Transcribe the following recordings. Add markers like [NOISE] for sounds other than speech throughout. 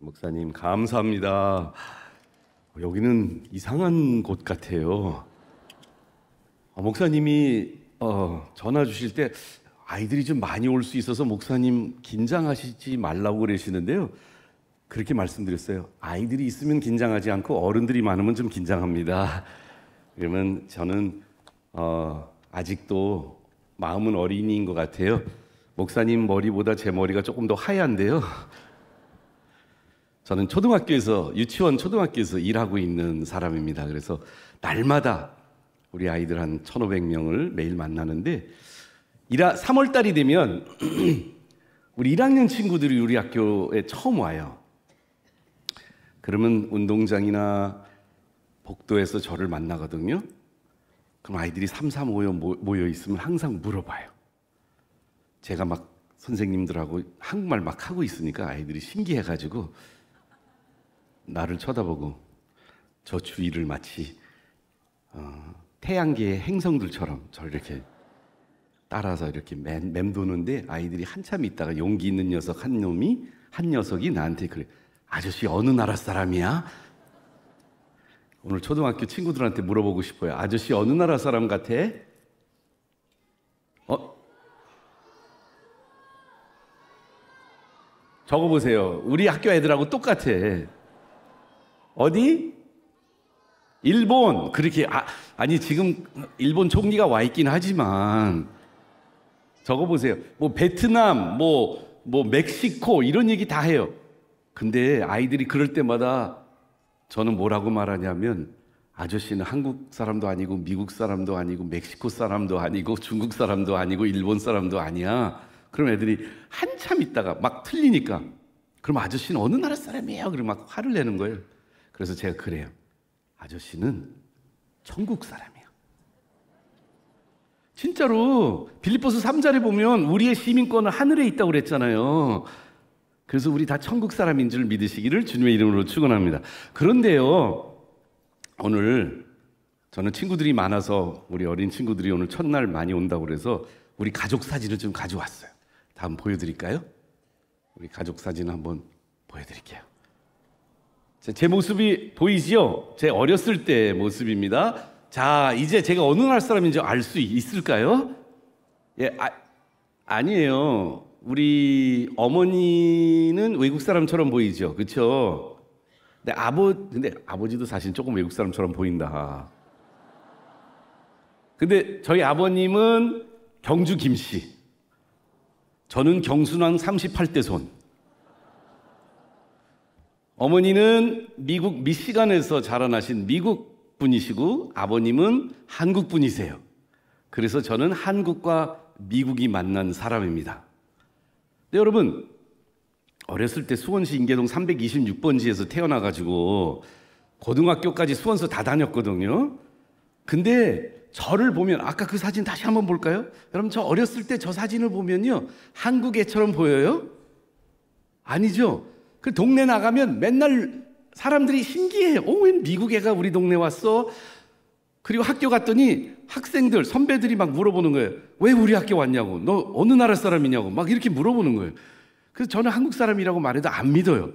목사님 감사합니다. 여기는 이상한 곳 같아요. 어, 목사님이 어, 전화 주실 때 아이들이 좀 많이 올 수 있어서 목사님 긴장하시지 말라고 그러시는데요. 그렇게 말씀드렸어요. 아이들이 있으면 긴장하지 않고 어른들이 많으면 좀 긴장합니다. 그러면 저는 어, 아직도 마음은 어린이인 것 같아요. 목사님 머리보다 제 머리가 조금 더 하얀데요. 저는 초등학교에서 유치원 초등학교에서 일하고 있는 사람입니다. 그래서 날마다 우리 아이들 한 1,500명을 매일 만나는데 일하, 3월 달이 되면 [CLEARS THROAT] 우리 1학년 친구들이 우리 학교에 처음 와요. 그러면 운동장이나 복도에서 저를 만나거든요. 그럼 아이들이 삼삼 오여 모여 있으면 항상 물어봐요. 제가 막 선생님들하고 한국말 막 하고 있으니까 아이들이 신기해가지고 나를 쳐다보고 저 주위를 마치 어, 태양계의 행성들처럼 저를 이렇게 따라서 이렇게 맴, 맴도는데 아이들이 한참 있다가 용기 있는 녀석 한 놈이 한 녀석이 나한테 그래 아저씨 어느 나라 사람이야? 오늘 초등학교 친구들한테 물어보고 싶어요. 아저씨 어느 나라 사람 같아? 어? 적어보세요. 우리 학교 애들하고 똑같아. 어디? 일본. 그렇게, 아, 아니, 지금 일본 총리가 와 있긴 하지만, 적어 보세요. 뭐, 베트남, 뭐, 뭐, 멕시코, 이런 얘기 다 해요. 근데 아이들이 그럴 때마다 저는 뭐라고 말하냐면, 아저씨는 한국 사람도 아니고 미국 사람도 아니고 멕시코 사람도 아니고 중국 사람도 아니고 일본 사람도 아니야. 그럼 애들이 한참 있다가 막 틀리니까 그럼 아저씨는 어느 나라 사람이에요? 그럼 막 화를 내는 거예요. 그래서 제가 그래요. 아저씨는 천국 사람이야. 진짜로 빌립보스 3자를 보면 우리의 시민권은 하늘에 있다고 그랬잖아요. 그래서 우리 다 천국 사람인 줄 믿으시기를 주님의 이름으로 축원합니다. 그런데요. 오늘 저는 친구들이 많아서 우리 어린 친구들이 오늘 첫날 많이 온다고 그래서 우리 가족 사진을 좀 가져왔어요. 다음 보여드릴까요? 우리 가족 사진 한번 보여드릴게요. 제 모습이 보이지요? 제 어렸을 때 모습입니다. 자, 이제 제가 어느 나라 사람인지 알 수 있을까요? 예, 아, 아니에요. 우리 어머니는 외국 사람처럼 보이죠. 그쵸 근데 아버 근데 아버지도 사실 조금 외국 사람처럼 보인다. 근데 저희 아버님은 경주 김씨. 저는 경순왕 38대 손. 어머니는 미국 미시간에서 자라나신 미국 분이시고 아버님은 한국 분이세요. 그래서 저는 한국과 미국이 만난 사람입니다. 근 여러분, 어렸을 때 수원시 인계동 326번지에서 태어나가지고 고등학교까지 수원서 다 다녔거든요. 근데 저를 보면 아까 그 사진 다시 한번 볼까요? 여러분 저 어렸을 때 저 사진을 보면요 한국 애처럼 보여요? 아니죠. 그 동네 나가면 맨날 사람들이 신기해. 어, 웬 미국 애가 우리 동네 왔어? 그리고 학교 갔더니 학생들, 선배들이 막 물어보는 거예요. 왜 우리 학교 왔냐고. 너 어느 나라 사람이냐고. 막 이렇게 물어보는 거예요. 그래서 저는 한국 사람이라고 말해도 안 믿어요.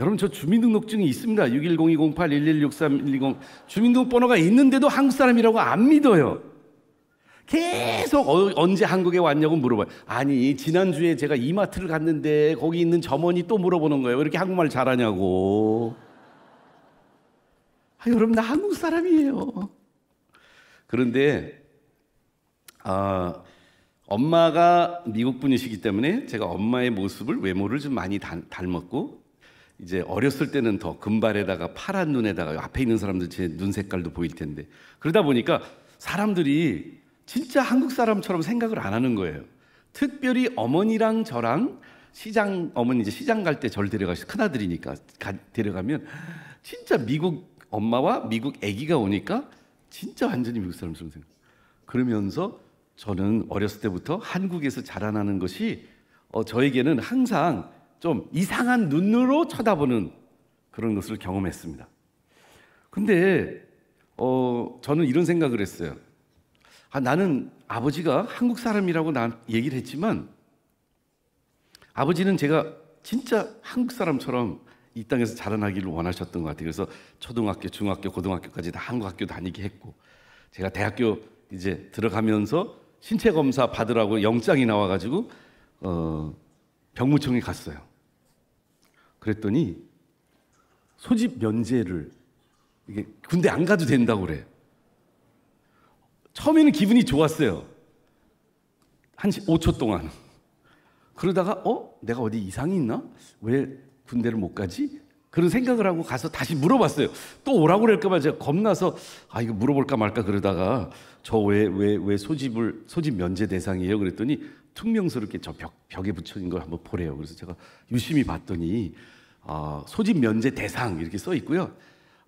여러분, 저 주민등록증이 있습니다. 610-208-1163-120. 주민등록번호가 있는데도 한국 사람이라고 안 믿어요. 계속 어, 언제 한국에 왔냐고 물어봐요. 아니, 지난주에 제가 이마트를 갔는데 거기 있는 점원이 또 물어보는 거예요. 이렇게 한국말 잘하냐고. 아, 여러분, 나 한국 사람이에요. 그런데, 아, 엄마가 미국 분이시기 때문에 제가 엄마의 모습을, 외모를 좀 많이 다, 닮았고, 이제 어렸을 때는 더 금발에다가 파란 눈에다가 앞에 있는 사람들 제 눈 색깔도 보일 텐데 그러다 보니까 사람들이 진짜 한국 사람처럼 생각을 안 하는 거예요. 특별히 어머니랑 저랑 시장 어머니 이제 시장 갈 때 절 데려가서 큰 아들이니까 데려가면 진짜 미국 엄마와 미국 아기가 오니까 진짜 완전히 미국 사람처럼 생각. 그러면서 저는 어렸을 때부터 한국에서 자라나는 것이 어, 저에게는 항상 좀 이상한 눈으로 쳐다보는 그런 것을 경험했습니다. 근데 어, 저는 이런 생각을 했어요. 아, 나는 아버지가 한국 사람이라고 난 얘기를 했지만 아버지는 제가 진짜 한국 사람처럼 이 땅에서 자라나기를 원하셨던 것 같아요. 그래서 초등학교, 중학교, 고등학교까지 다 한국 학교 다니게 했고 제가 대학교 이제 들어가면서 신체 검사 받으라고 영장이 나와가지고 어, 병무청에 갔어요. 그랬더니 소집 면제를 이게 군대 안 가도 된다고 그래요. 처음에는 기분이 좋았어요. 한 5초 동안. 그러다가 어? 내가 어디 이상이 있나? 왜 군대를 못 가지? 그런 생각을 하고 가서 다시 물어봤어요. 또 오라고 그럴까봐 제가 겁나서 아 이거 물어볼까 말까 그러다가 저 왜 왜 왜 소집을 소집 면제 대상이에요? 그랬더니 퉁명스럽게 저 벽, 벽에 붙여진 걸 한번 보래요. 그래서 제가 유심히 봤더니 어, 소집 면제 대상 이렇게 써 있고요.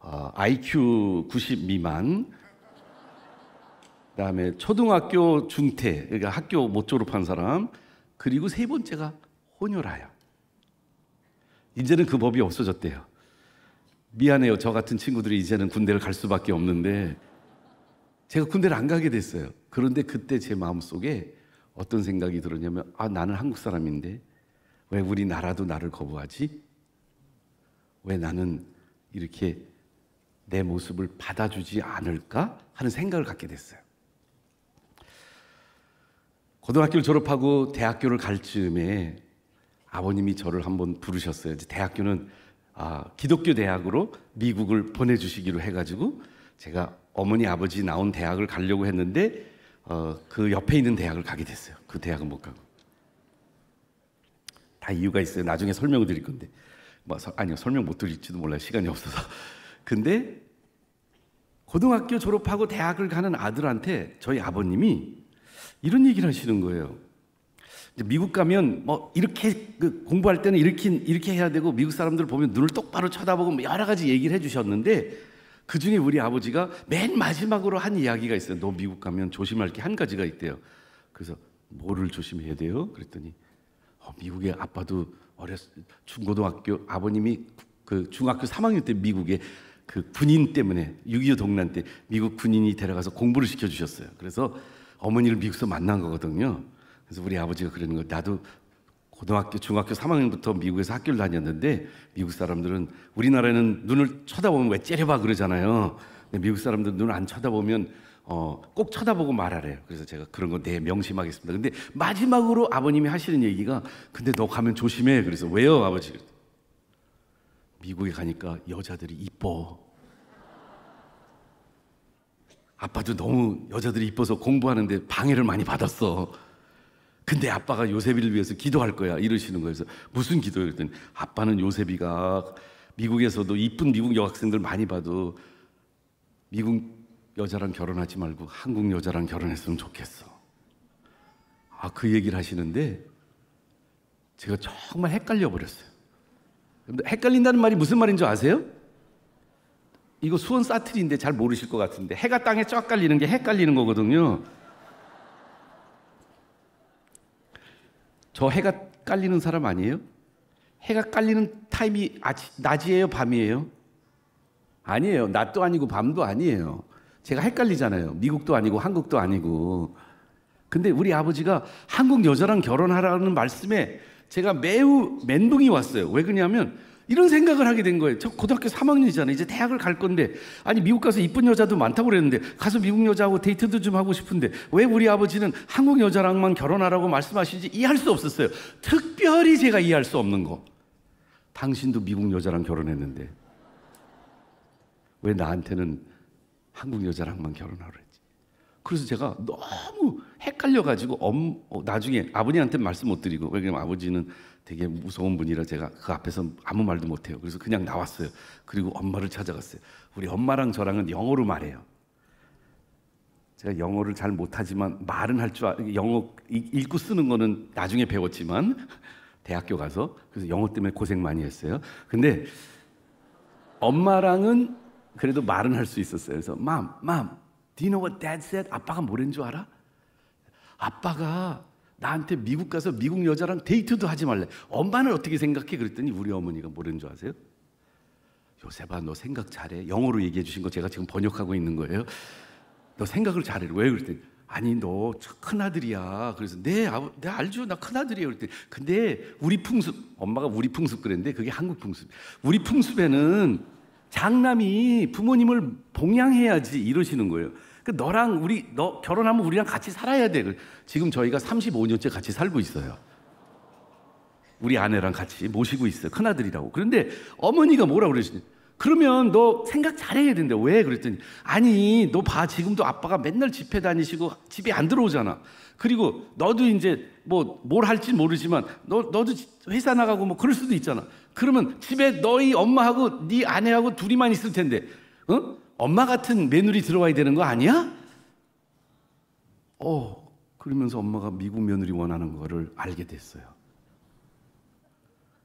어, IQ 90 미만 그다음에 초등학교 중퇴 그러니까 학교 못 졸업한 사람 그리고 세 번째가 혼혈아야. 이제는 그 법이 없어졌대요. 미안해요. 저 같은 친구들이 이제는 군대를 갈 수밖에 없는데 제가 군대를 안 가게 됐어요. 그런데 그때 제 마음속에 어떤 생각이 들었냐면 아 나는 한국 사람인데 왜 우리 나라도 나를 거부하지? 왜 나는 이렇게 내 모습을 받아주지 않을까 하는 생각을 갖게 됐어요. 고등학교를 졸업하고 대학교를 갈 즈음에 아버님이 저를 한번 부르셨어요. 대학교는 아, 기독교 대학으로 미국을 보내주시기로 해가지고 제가 어머니 아버지 나온 대학을 가려고 했는데 어, 그 옆에 있는 대학을 가게 됐어요. 그 대학은 못 가고 다 이유가 있어요. 나중에 설명을 드릴 건데 뭐 서, 아니요 설명 못 드릴지도 몰라요. 시간이 없어서 [LAUGHS] 근데 고등학교 졸업하고 대학을 가는 아들한테 저희 아버님이 이런 얘기를 하시는 거예요. 미국 가면 뭐 이렇게 그 공부할 때는 이렇게 이렇게 해야 되고 미국 사람들 보면 눈을 똑바로 쳐다보고 뭐 여러 가지 얘기를 해주셨는데 그 중에 우리 아버지가 맨 마지막으로 한 이야기가 있어요. 너 미국 가면 조심할 게 한 가지가 있대요. 그래서 뭐를 조심해야 돼요? 그랬더니 어, 미국의 아빠도 어렸 중고등학교 아버님이 그 중학교 3학년 때 미국에 그 군인 때문에 6.25 동란 때 미국 군인이 데려가서 공부를 시켜주셨어요. 그래서 어머니를 미국에서 만난 거거든요. 그래서 우리 아버지가 그러는 거 나도 고등학교, 중학교 3학년부터 미국에서 학교를 다녔는데 미국 사람들은 우리나라에는 눈을 쳐다보면 왜 째려봐 그러잖아요. 근데 미국 사람들 눈을 안 쳐다보면 어, 꼭 쳐다보고 말하래요. 그래서 제가 그런 거 내 명심하겠습니다. 근데 마지막으로 아버님이 하시는 얘기가 근데 너 가면 조심해. 그래서 왜요, 아버지? 미국에 가니까 여자들이 이뻐. 아빠도 너무 여자들이 이뻐서 공부하는데 방해를 많이 받았어. 근데 아빠가 요셉이를 위해서 기도할 거야. 이러시는 거예요. 그래서 무슨 기도예요? 그랬더니 아빠는 요셉이가 미국에서도 이쁜 미국 여학생들 많이 봐도 미국 여자랑 결혼하지 말고 한국 여자랑 결혼했으면 좋겠어. 아, 그 얘기를 하시는데 제가 정말 헷갈려 버렸어요. 헷갈린다는 말이 무슨 말인 줄 아세요? 이거 수원 사투리인데 잘 모르실 것 같은데 해가 땅에 쫙 깔리는 게 헷갈리는 거거든요. 저 해가 깔리는 사람 아니에요? 해가 깔리는 타임이 아치, 낮이에요, 밤이에요? 아니에요. 낮도 아니고 밤도 아니에요. 제가 헷갈리잖아요. 미국도 아니고 한국도 아니고. 근데 우리 아버지가 한국 여자랑 결혼하라는 말씀에 제가 매우 멘붕이 왔어요. 왜 그러냐면 이런 생각을 하게 된 거예요. 저 고등학교 3학년이잖아요. 이제 대학을 갈 건데 아니 미국 가서 이쁜 여자도 많다고 그랬는데 가서 미국 여자하고 데이트도 좀 하고 싶은데 왜 우리 아버지는 한국 여자랑만 결혼하라고 말씀하시는지 이해할 수 없었어요. 특별히 제가 이해할 수 없는 거. 당신도 미국 여자랑 결혼했는데 왜 나한테는 한국 여자랑만 결혼하라 했지? 그래서 제가 너무 헷갈려 가지고 어, 나중에 아버지한테 말씀 못 드리고 왜냐면 아버지는 되게 무서운 분이라 제가 그 앞에서 아무 말도 못해요. 그래서 그냥 나왔어요. 그리고 엄마를 찾아갔어요. 우리 엄마랑 저랑은 영어로 말해요. 제가 영어를 잘 못하지만 말은 할 줄 알, 아, 영어 읽고 쓰는 거는 나중에 배웠지만 [LAUGHS] 대학교 가서 그래서 영어 때문에 고생 많이 했어요. 근데 엄마랑은 그래도 말은 할 수 있었어요. 그래서 맘, 맘, do you know what dad said? 아빠가 뭐랬는 줄 알아? 아빠가 나한테 미국 가서 미국 여자랑 데이트도 하지 말래. 엄마는 어떻게 생각해? 그랬더니 우리 어머니가 뭐르는줄 아세요? 요셉아 너 생각 잘해. 영어로 얘기해 주신 거 제가 지금 번역하고 있는 거예요. 너 생각을 잘해. 왜 그랬더니 아니 너 큰아들이야. 그래서 네, 아, 네 알죠. 나 큰아들이에요. 그랬더니 근데 우리 풍습 엄마가 우리 풍습 그랬는데 그게 한국 풍습. 우리 풍습에는 장남이 부모님을 봉양해야지 이러시는 거예요. 그 너랑 우리 너 결혼하면 우리랑 같이 살아야 돼. 그 지금 저희가 35년째 같이 살고 있어요. 우리 아내랑 같이 모시고 있어요. 큰아들이라고. 그런데 어머니가 뭐라 그러시니? 그러면 너 생각 잘해야 된대 왜? 그랬더니 아니 너 봐 지금도 아빠가 맨날 집에 다니시고 집에 안 들어오잖아. 그리고 너도 이제 뭐 뭘 할지 모르지만 너 너도 회사 나가고 뭐 그럴 수도 있잖아. 그러면 집에 너희 엄마하고 네 아내하고 둘이만 있을 텐데, 응? 엄마 같은 며느리 들어와야 되는 거 아니야? 어, 그러면서 엄마가 미국 며느리 원하는 거를 알게 됐어요.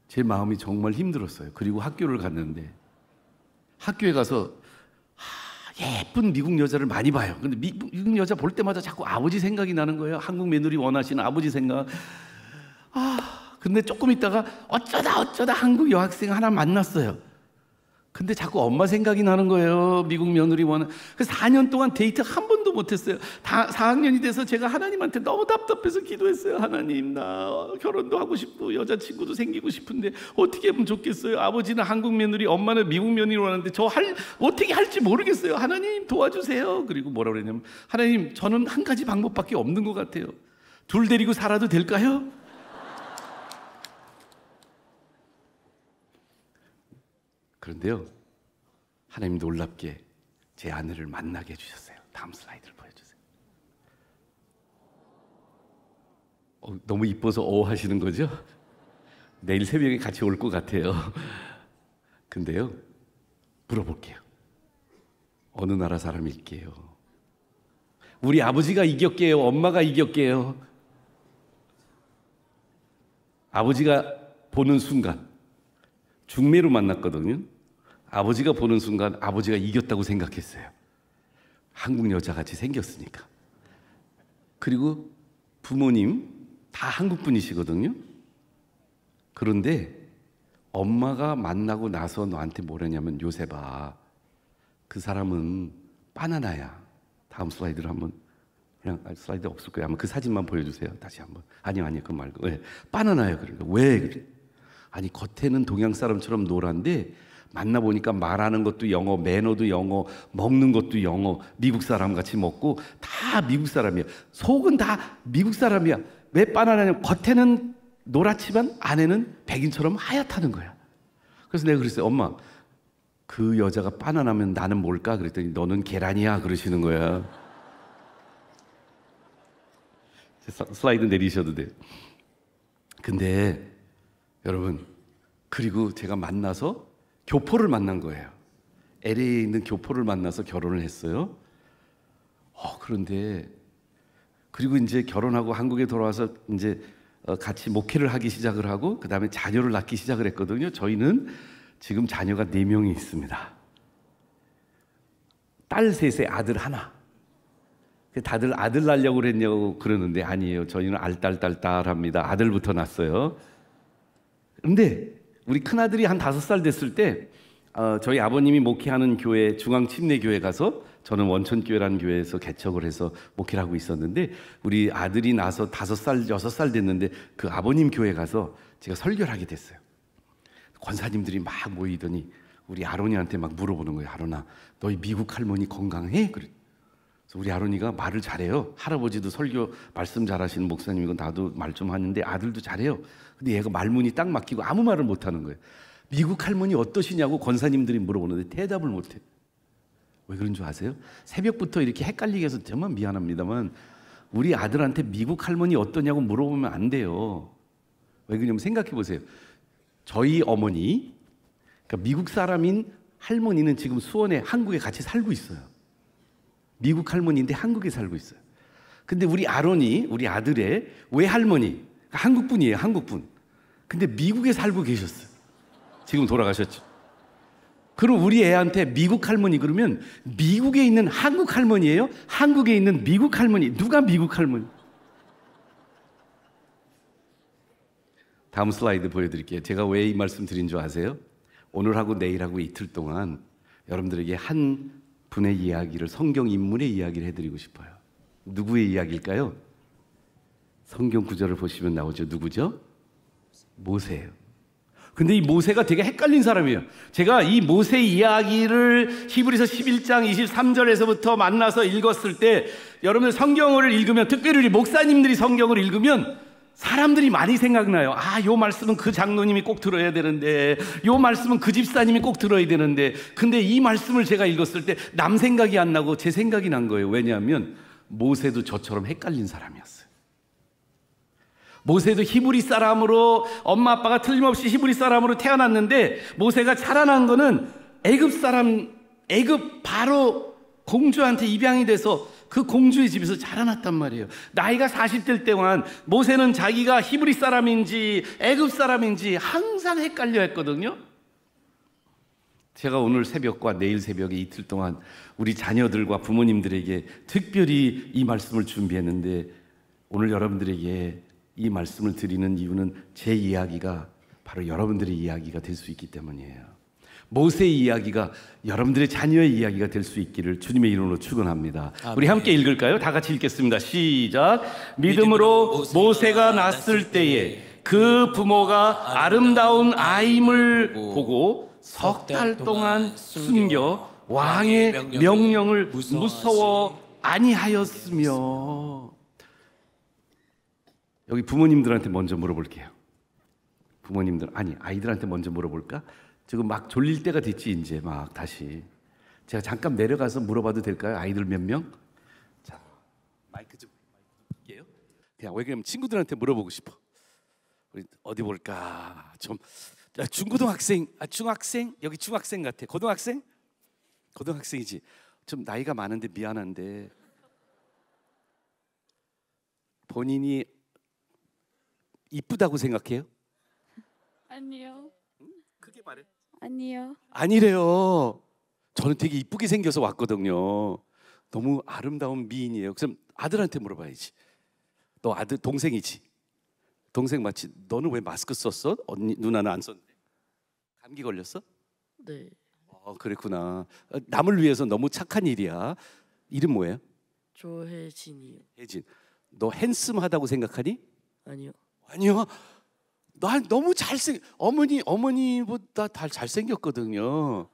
제 마음이 정말 힘들었어요. 그리고 학교를 갔는데 학교에 가서 예쁜 미국 여자를 많이 봐요. 근데 미국 여자 볼 때마다 자꾸 아버지 생각이 나는 거예요. 한국 며느리 원하시는 아버지 생각. 아, 근데 조금 있다가 어쩌다 어쩌다 한국 여학생 하나 만났어요. 근데 자꾸 엄마 생각이 나는 거예요. 미국 며느리원. 그래 4년 동안 데이트 한 번도 못 했어요. 다 4학년이 돼서 제가 하나님한테 너무 답답해서 기도했어요. 하나님, 나 결혼도 하고 싶고 여자친구도 생기고 싶은데 어떻게 하면 좋겠어요? 아버지는 한국 며느리, 엄마는 미국 며느리원 하는데 저 할 어떻게 할지 모르겠어요. 하나님 도와주세요. 그리고 뭐라 그랬냐면 하나님, 저는 한 가지 방법밖에 없는 것 같아요. 둘 데리고 살아도 될까요? 그런데요, 하나님 놀랍게 제 아내를 만나게 해주셨어요. 다음 슬라이드를 보여주세요. 어, 너무 이뻐서 어 하시는 거죠? 내일 새벽에 같이 올 것 같아요. 근데요, 물어볼게요. 어느 나라 사람일게요? 우리 아버지가 이겼게요? 엄마가 이겼게요? 아버지가 보는 순간, 중매로 만났거든요. 아버지가 보는 순간 아버지가 이겼다고 생각했어요. 한국 여자같이 생겼으니까. 그리고 부모님 다 한국 분이시거든요. 그런데 엄마가 만나고 나서 너한테 뭐라냐면 요새봐. 그 사람은 바나나야. 다음 슬라이드를 한번 그냥 슬라이드 없을 거예요. 아마 그 사진만 보여주세요. 다시 한번. 아니요, 아니요, 그 말고. 왜? 예, 바나나야 그러니까. 왜? 그래. 아니 겉에는 동양 사람처럼 노란데 만나보니까 말하는 것도 영어, 매너도 영어, 먹는 것도 영어, 미국 사람 같이 먹고 다 미국 사람이야. 속은 다 미국 사람이야. 왜 바나나냐면 겉에는 노랗지만 안에는 백인처럼 하얗다는 거야. 그래서 내가 그랬어요. 엄마, 그 여자가 바나나면 나는 뭘까? 그랬더니 너는 계란이야. 그러시는 거야. 슬라이드 내리셔도 돼 근데 여러분, 그리고 제가 만나서 교포를 만난 거예요. LA에 있는 교포를 만나서 결혼을 했어요. 어, 그런데 그리고 이제 결혼하고 한국에 돌아와서 이제 어, 같이 목회를 하기 시작을 하고 그다음에 자녀를 낳기 시작을 했거든요. 저희는 지금 자녀가 4명이 있습니다. 딸 셋에 아들 하나. 그 다들 아들 낳으려고 그랬냐고 그러는데 아니에요. 저희는 알딸딸딸합니다. 아들부터 낳았어요. 근데 우리 큰아들이 한 다섯 살 됐을 때 어, 저희 아버님이 목회하는 교회 중앙 침례교회 가서 저는 원천교회라는 교회에서 개척을 해서 목회를 하고 있었는데 우리 아들이 나서 다섯 살 여섯 살 됐는데 그 아버님 교회 가서 제가 설교를 하게 됐어요. 권사님들이 막 모이더니 우리 아론이한테 막 물어보는 거예요. 아론아, 너희 미국 할머니 건강해? 그래. 서 우리 아론이가 말을 잘해요. 할아버지도 설교 말씀 잘하시는 목사님이고 나도 말 좀 하는데 아들도 잘해요. 근데 얘가 말문이 딱 막히고 아무 말을 못 하는 거예요. 미국 할머니 어떠시냐고 권사님들이 물어보는데 대답을 못 해. 왜 그런 줄 아세요? 새벽부터 이렇게 헷갈리게 해서 정말 미안합니다만 우리 아들한테 미국 할머니 어떠냐고 물어보면 안 돼요. 왜 그러냐면 생각해 보세요. 저희 어머니, 그러니까 미국 사람인 할머니는 지금 수원에 한국에 같이 살고 있어요. 미국 할머니인데 한국에 살고 있어요. 근데 우리 아론이, 우리 아들의 외할머니, 그러니까 한국분이에요, 한국분. 근데 미국에 살고 계셨어요. 지금 돌아가셨죠. 그럼 우리 애한테 미국 할머니 그러면 미국에 있는 한국 할머니예요? 한국에 있는 미국 할머니. 누가 미국 할머니? 다음 슬라이드 보여드릴게요. 제가 왜 이 말씀 드린 줄 아세요? 오늘하고 내일하고 이틀 동안 여러분들에게 한 분의 이야기를 성경 인물의 이야기를 해드리고 싶어요. 누구의 이야기일까요? 성경 구절을 보시면 나오죠. 누구죠? 모세예요. 근데 이 모세가 되게 헷갈린 사람이에요. 제가 이 모세 이야기를 히브리서 11장 23절에서부터 만나서 읽었을 때 여러분들 성경을 읽으면 특별히 목사님들이 성경을 읽으면 사람들이 많이 생각나요. 아, 요 말씀은 그 장로님이 꼭 들어야 되는데, 요 말씀은 그 집사님이 꼭 들어야 되는데, 근데 이 말씀을 제가 읽었을 때 남 생각이 안 나고 제 생각이 난 거예요. 왜냐하면 모세도 저처럼 헷갈린 사람이었어요. 모세도 히브리 사람으로 엄마 아빠가 틀림없이 히브리 사람으로 태어났는데 모세가 자라난 거는 애굽 사람 애굽 바로 공주한테 입양이 돼서 그 공주의 집에서 자라났단 말이에요. 나이가 40될 때만 모세는 자기가 히브리 사람인지 애굽 사람인지 항상 헷갈려 했거든요. 제가 오늘 새벽과 내일 새벽에 이틀 동안 우리 자녀들과 부모님들에게 특별히 이 말씀을 준비했는데 오늘 여러분들에게 이 말씀을 드리는 이유는 제 이야기가 바로 여러분들의 이야기가 될 수 있기 때문이에요. 모세의 이야기가 여러분들의 자녀의 이야기가 될 수 있기를 주님의 이름으로 축원합니다. 우리 함께 읽을까요? 다 같이 읽겠습니다. 시작. 믿음으로 모세가 났을 때에 그 부모가 아름다운 아임을 보고 석 달 동안 숨겨 왕의 명령을 무서워 아니하였으며 여기 부모님들한테 먼저 물어볼게요. 부모님들 아니 아이들한테 먼저 물어볼까? 지금 막 졸릴 때가 됐지 이제 막 다시 제가 잠깐 내려가서 물어봐도 될까요? 아이들 몇 명? 자 마이크 좀 예요. 그냥 왜냐면 친구들한테 물어보고 싶어. 우리 어디 볼까? 좀 중고등학생, 아, 중학생 여기 중학생 같아. 고등학생? 고등학생이지. 좀 나이가 많은데 미안한데 본인이 이쁘다고 생각해요? 아니요. 크게 말해. 아니요. 아니래요. 저는 되게 이쁘게 생겨서 왔거든요. 너무 아름다운 미인이에요. 그럼 아들한테 물어봐야지. 너 아들 동생이지? 동생 마치 너는 왜 마스크 썼어? 언니 누나는 안썼는 감기 걸렸어? 네. 어 그랬구나. 아, 남을 위해서 너무 착한 일이야. 이름 뭐예요? 조혜진이요. 혜진. 너 핸섬하다고 생각하니? 아니요. 아니요. 난 너무 잘생 어머니 어머니보다 다 잘생겼거든요.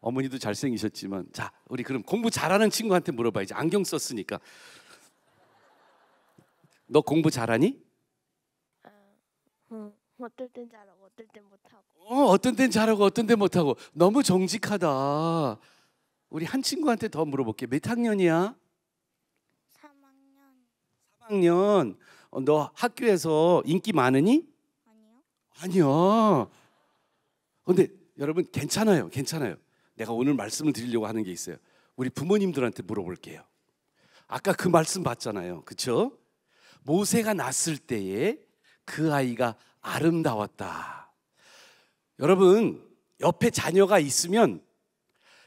어머니도 잘생기셨지만 자 우리 그럼 공부 잘하는 친구한테 물어봐야지 안경 썼으니까 너 공부 잘하니? 아, 뭐, 어떨 땐 잘하고 어떨 땐 못하고 어 어떤 땐 잘하고 어떤 땐 못하고 너무 정직하다 우리 한 친구한테 더 물어볼게 몇 학년이야? 3학년 3학년 어, 너 학교에서 인기 많으니? 아니요. 아니야. 근데 여러분 괜찮아요. 괜찮아요. 내가 오늘 말씀을 드리려고 하는 게 있어요. 우리 부모님들한테 물어볼게요. 아까 그 말씀 봤잖아요. 그렇죠? 모세가 났을 때에 그 아이가 아름다웠다. 여러분, 옆에 자녀가 있으면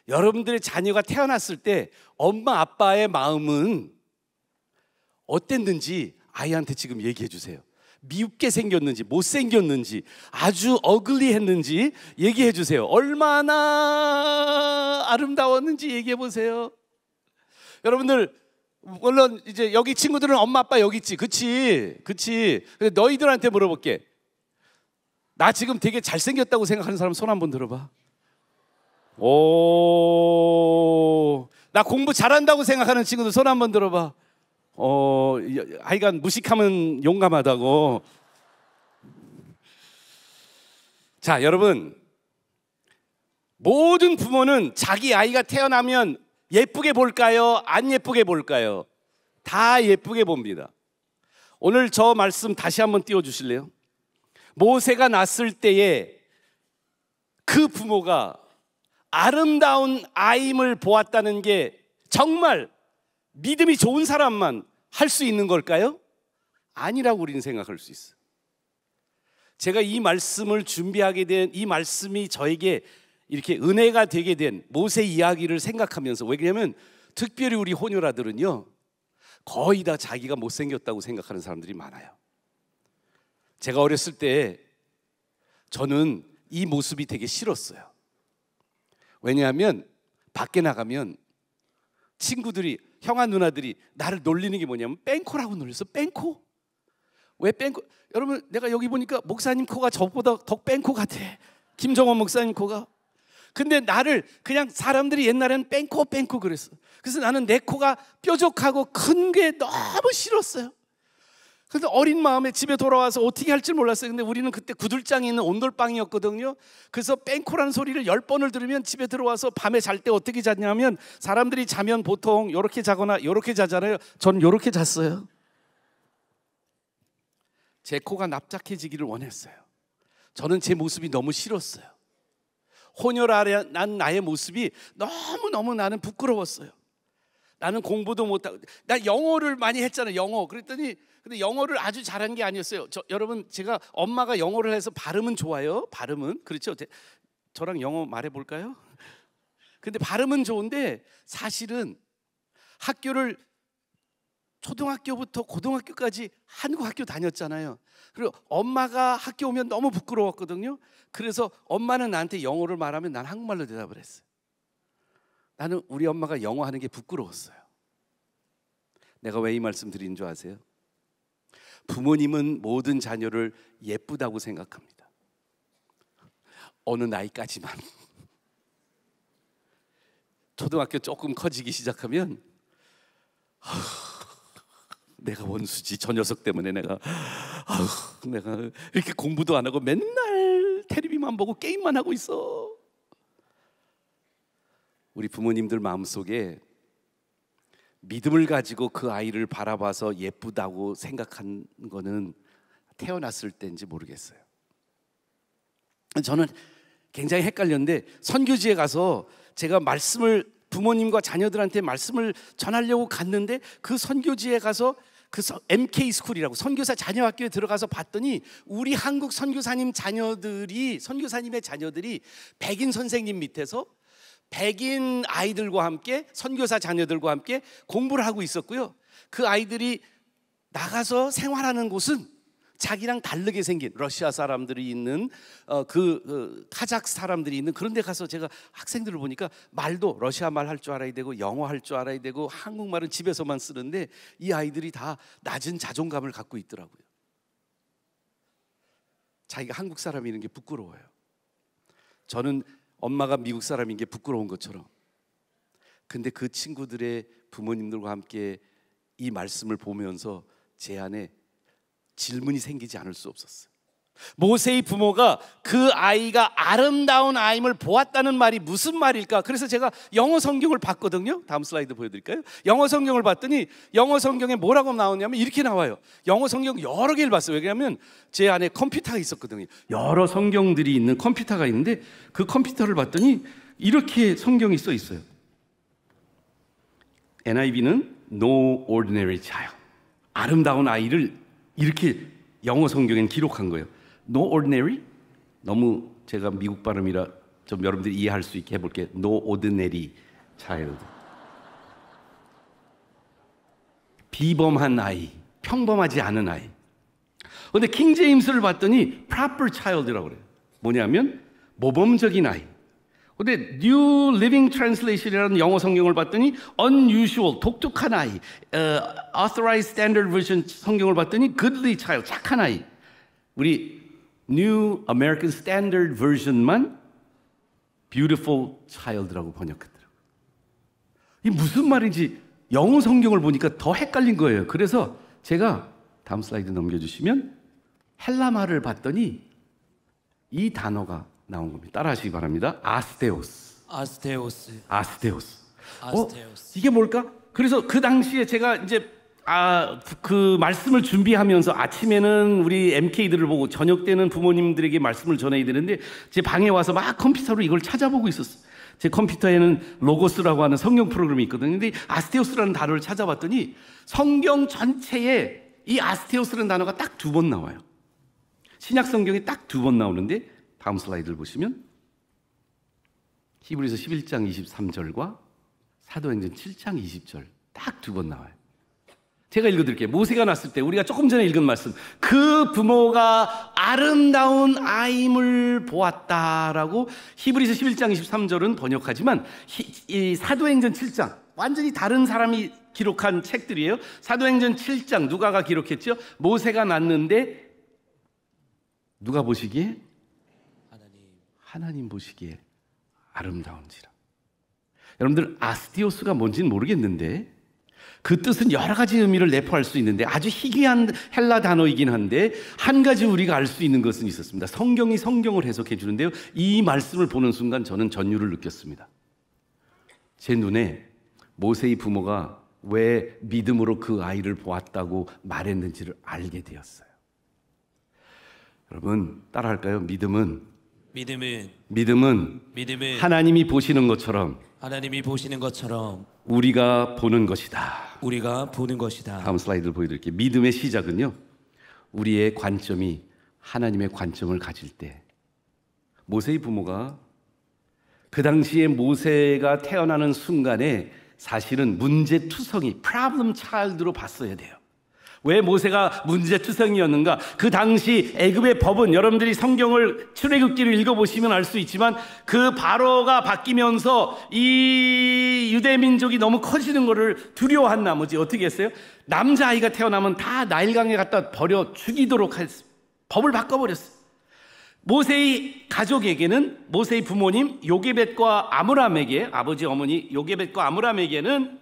여러분들의 자녀가 태어났을 때 엄마 아빠의 마음은 어땠는지 아이한테 지금 얘기해 주세요. 미흡게 생겼는지 못생겼는지 아주 어글리했는지 얘기해 주세요. 얼마나 아름다웠는지 얘기해 보세요. 여러분들 물론 이제 여기 친구들은 엄마 아빠 여기 있지. 그치? 그치? 근데 너희들한테 물어볼게. 나 지금 되게 잘생겼다고 생각하는 사람 손 한 번 들어봐. 오. 나 공부 잘한다고 생각하는 친구들 손 한 번 들어봐. 어, 하여간 무식하면 용감하다고. 자, 여러분. 모든 부모는 자기 아이가 태어나면 예쁘게 볼까요? 안 예쁘게 볼까요? 다 예쁘게 봅니다. 오늘 저 말씀 다시 한번 띄워 주실래요? 모세가 났을 때에 그 부모가 아름다운 아임을 보았다는 게 정말 믿음이 좋은 사람만 할수 있는 걸까요? 아니라고 우리는 생각할 수 있어. 제가 이 말씀을 준비하게 된 이 말씀이 저에게 이렇게 은혜가 되게 된 모세 이야기를 생각하면서 왜냐면 특별히 우리 혼혈아들은요 거의 다 자기가 못생겼다고 생각하는 사람들이 많아요. 제가 어렸을 때 저는 이 모습이 되게 싫었어요. 왜냐하면 밖에 나가면 친구들이 형아 누나들이 나를 놀리는 게 뭐냐면 뺑코라고 놀렸어. 뺑코. 왜 뺑코? 여러분 내가 여기 보니까 목사님 코가 저보다 더 뺑코 같아. 김정원 목사님 코가. 근데 나를 그냥 사람들이 옛날에는 뺑코 뺑코 그랬어. 그래서 나는 내 코가 뾰족하고 큰 게 너무 싫었어요. 근데 어린 마음에 집에 돌아와서 어떻게 할지 몰랐어요. 근데 우리는 그때 구들장에 있는 온돌방이었거든요. 그래서 뺑코라는 소리를 열 번을 들으면 집에 들어와서 밤에 잘 때 어떻게 잤냐면 사람들이 자면 보통 이렇게 자거나 이렇게 자잖아요. 저는 이렇게 잤어요. 제 코가 납작해지기를 원했어요. 저는 제 모습이 너무 싫었어요. 혼혈 아래 난 나의 모습이 너무너무 나는 부끄러웠어요. 나는 공부도 못하고 나 영어를 많이 했잖아 영어 그랬더니 근데 영어를 아주 잘한 게 아니었어요 저, 여러분 제가 엄마가 영어를 해서 발음은 좋아요 발음은 그렇죠 저랑 영어 말해볼까요? 근데 발음은 좋은데 사실은 학교를 초등학교부터 고등학교까지 한국 학교 다녔잖아요. 그리고 엄마가 학교 오면 너무 부끄러웠거든요. 그래서 엄마는 나한테 영어를 말하면 난 한국말로 대답을 했어요. 나는 우리 엄마가 영어 하는 게 부끄러웠어요. 내가 왜 이 말씀 드린 줄 아세요? 부모님은 모든 자녀를 예쁘다고 생각합니다. 어느 나이까지만. 초등학교 조금 커지기 시작하면 내가 원수지 저 녀석 때문에 내가 내가 이렇게 공부도 안 하고 맨날 테레비만 보고 게임만 하고 있어 우리 부모님들 마음속에 믿음을 가지고 그 아이를 바라봐서 예쁘다고 생각한 거는 태어났을 때인지 모르겠어요. 저는 굉장히 헷갈렸는데 선교지에 가서 제가 말씀을 부모님과 자녀들한테 말씀을 전하려고 갔는데 그 선교지에 가서 그 MK 스쿨이라고 선교사 자녀 학교에 들어가서 봤더니 우리 한국 선교사님 자녀들이 선교사님의 자녀들이 백인 선생님 밑에서 백인 아이들과 함께 선교사 자녀들과 함께 공부를 하고 있었고요. 그 아이들이 나가서 생활하는 곳은 자기랑 다르게 생긴 러시아 사람들이 있는 어, 그, 그 카작 사람들이 있는 그런 데 가서 제가 학생들을 보니까 말도 러시아 말 할 줄 알아야 되고 영어 할 줄 알아야 되고 한국말은 집에서만 쓰는데 이 아이들이 다 낮은 자존감을 갖고 있더라고요. 자기가 한국 사람이 있는 게 부끄러워요. 저는 엄마가 미국 사람인 게 부끄러운 것처럼. 근데 그 친구들의 부모님들과 함께 이 말씀을 보면서 제 안에 질문이 생기지 않을 수 없었어요. 모세의 부모가 그 아이가 아름다운 아임을 보았다는 말이 무슨 말일까? 그래서 제가 영어 성경을 봤거든요. 다음 슬라이드 보여드릴까요? 영어 성경을 봤더니 영어 성경에 뭐라고 나오냐면 이렇게 나와요. 영어 성경 여러 개를 봤어요. 왜냐하면 제 안에 컴퓨터가 있었거든요. 여러 성경들이 있는 컴퓨터가 있는데 그 컴퓨터를 봤더니 이렇게 성경이 써 있어요. NIV는 No Ordinary Child. 아름다운 아이를 이렇게 영어 성경엔 기록한 거예요. no ordinary 너무 제가 미국 발음이라 좀 여러분들이 이해할 수 있게 해볼게. no ordinary child. 비범한 아이, 평범하지 않은 아이. 근데 킹 제임스를 봤더니 proper child이라고 그래요. 뭐냐면 모범적인 아이. 근데 New Living Translation이라는 영어 성경을 봤더니 unusual 독특한 아이, uh, Authorized Standard Version 성경을 봤더니 goodly child 착한 아이. 우리 New American Standard Version만 Beautiful Child라고 번역했더라고요. 이 무슨 말인지 영어 성경을 보니까 더 헷갈린 거예요. 그래서 제가 다음 슬라이드 넘겨주시면 헬라말을 봤더니 이 단어가 나온 겁니다. 따라하시기 바랍니다. 아스테오스. 아스테오스. 아스테오스. 어? 아스테오스. 어, 이게 뭘까? 그래서 그 당시에 제가 이제 아, 그, 그 말씀을 준비하면서 아침에는 우리 MK들을 보고 저녁 때는 부모님들에게 말씀을 전해야 되는데 제 방에 와서 막 컴퓨터로 이걸 찾아보고 있었어요. 제 컴퓨터에는 로고스라고 하는 성경 프로그램이 있거든요. 근데 아스테오스라는 단어를 찾아봤더니 성경 전체에 이 아스테오스라는 단어가 딱 두 번 나와요. 신약 성경에 딱두 번 나오는데 다음 슬라이드를 보시면 히브리서 11장 23절과 사도행전 7장 20절 딱 두 번 나와요. 제가 읽어드릴게요. 모세가 났을 때 우리가 조금 전에 읽은 말씀. 그 부모가 아름다운 아임을 보았다라고 히브리서 11장 23절은 번역하지만 히, 사도행전 7장 완전히 다른 사람이 기록한 책들이에요. 사도행전 7장 누가가 기록했죠. 모세가 났는데 누가 보시기에 하나님 하나님 보시기에 아름다운지라. 여러분들 아스티오스가 뭔지는 모르겠는데 그 뜻은 여러 가지 의미를 내포할 수 있는데 아주 희귀한 헬라 단어이긴 한데 한 가지 우리가 알 수 있는 것은 있었습니다. 성경이 성경을 해석해 주는데요. 이 말씀을 보는 순간 저는 전율을 느꼈습니다. 제 눈에 모세의 부모가 왜 믿음으로 그 아이를 보았다고 말했는지를 알게 되었어요. 여러분 따라할까요? 믿음은 믿음은 믿음은 믿음은 하나님이 보시는 것처럼 하나님이 보시는 것처럼 우리가 보는 것이다. 우리가 보는 것이다. 다음 슬라이드를 보여드릴게요. 믿음의 시작은요. 우리의 관점이 하나님의 관점을 가질 때 모세의 부모가 그 당시에 모세가 태어나는 순간에 사실은 문제투성이, problem 로 봤어야 돼요. 왜 모세가 문제투성이었는가? 그 당시 애굽의 법은 여러분들이 성경을 출애굽기를 읽어보시면 알 수 있지만 그 바로가 바뀌면서 이 유대 민족이 너무 커지는 것을 두려워한 나머지 어떻게 했어요? 남자 아이가 태어나면 다 나일강에 갖다 버려 죽이도록 했어. 법을 바꿔버렸어. 모세의 가족에게는 모세의 부모님 요게벳과 아므람에게 아버지 어머니 요게벳과 아므람에게는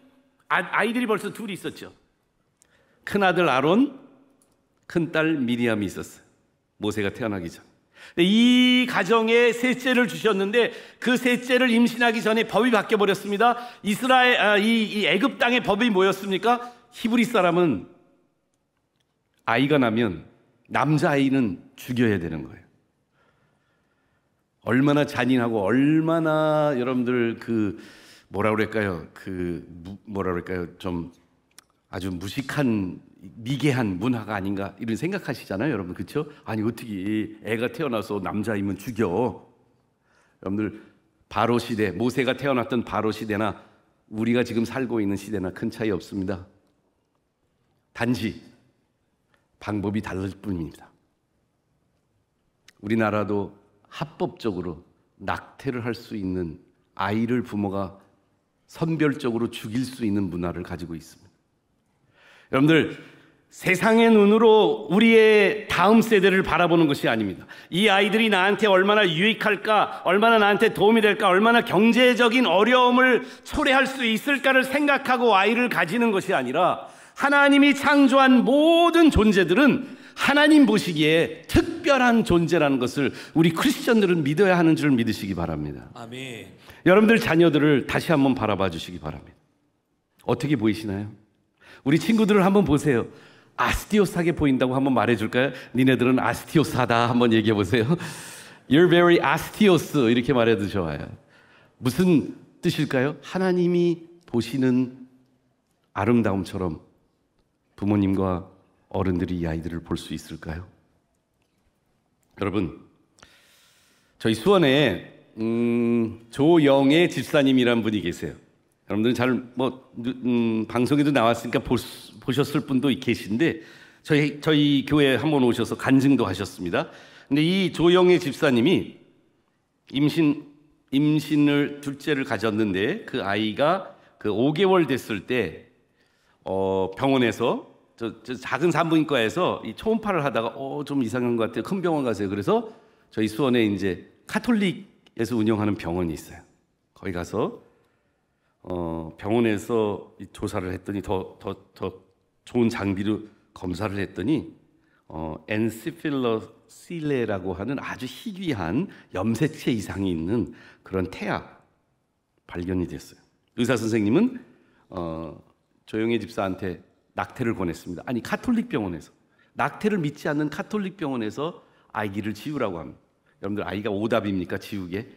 아, 아이들이 벌써 둘이 있었죠. 큰아들 아론, 큰 딸 미리암이 있었어요. 모세가 태어나기 전. 이 가정에 셋째를 주셨는데 그 셋째를 임신하기 전에 법이 바뀌어 버렸습니다. 이스라엘 아, 이, 이 애굽 땅의 법이 뭐였습니까? 히브리 사람은 아이가 나면 남자 아이는 죽여야 되는 거예요. 얼마나 잔인하고 얼마나 여러분들 그 뭐라 그럴까요? 그 뭐라 그럴까요? 좀 아주 무식한 미개한 문화가 아닌가 이런 생각하시잖아요, 여러분 그렇죠? 아니 어떻게 애가 태어나서 남자이면 죽여? 여러분들 바로 시대 모세가 태어났던 바로 시대나 우리가 지금 살고 있는 시대나 큰 차이 없습니다. 단지 방법이 다를 뿐입니다. 우리나라도 합법적으로 낙태를 할 수 있는 아이를 부모가 선별적으로 죽일 수 있는 문화를 가지고 있습니다. 여러분들 세상의 눈으로 우리의 다음 세대를 바라보는 것이 아닙니다. 이 아이들이 나한테 얼마나 유익할까, 얼마나 나한테 도움이 될까, 얼마나 경제적인 어려움을 초래할 수 있을까를 생각하고 아이를 가지는 것이 아니라 하나님이 창조한 모든 존재들은 하나님 보시기에 특별한 존재라는 것을 우리 크리스천들은 믿어야 하는 줄 믿으시기 바랍니다. 아멘. 여러분들 자녀들을 다시 한번 바라봐 주시기 바랍니다. 어떻게 보이시나요? 우리 친구들을 한번 보세요. 아스티오스하게 보인다고 한번 말해줄까요? 니네들은 아스티오스하다 한번 얘기해 보세요. [LAUGHS] You're very astios 이렇게 말해도 좋아요. 무슨 뜻일까요? 하나님이 보시는 아름다움처럼 부모님과 어른들이 이 아이들을 볼 수 있을까요? 여러분, 저희 수원에 음, 조영애 집사님이란 분이 계세요. 여러분들은 잘뭐 음, 방송에도 나왔으니까 보, 보셨을 분도 계신데 저희 저희 교회 에 한 번 오셔서 간증도 하셨습니다. 근데 이조영의 집사님이 임신 임신을 둘째를 가졌는데 그 아이가 그 5개월 됐을 때 어, 병원에서 저, 저, 작은 산부인과에서 이 초음파를 하다가 어좀 이상한 것 같아요. 큰 병원 가세요. 그래서 저희 수원에 이제 카톨릭에서 운영하는 병원이 있어요. 거기 가서 어, 병원에서 조사를 했더니 더, 더, 더 좋은 장비로 검사를 했더니 어, 엔시필러실레라고 하는 아주 희귀한 염색체 이상이 있는 그런 태아 발견이 됐어요. 의사 선생님은 어, 조영애 집사한테 낙태를 권했습니다. 아니 카톨릭 병원에서 낙태를 믿지 않는 카톨릭 병원에서 아기를 지우라고 합니다. 여러분들 아이가 오답입니까 지우게?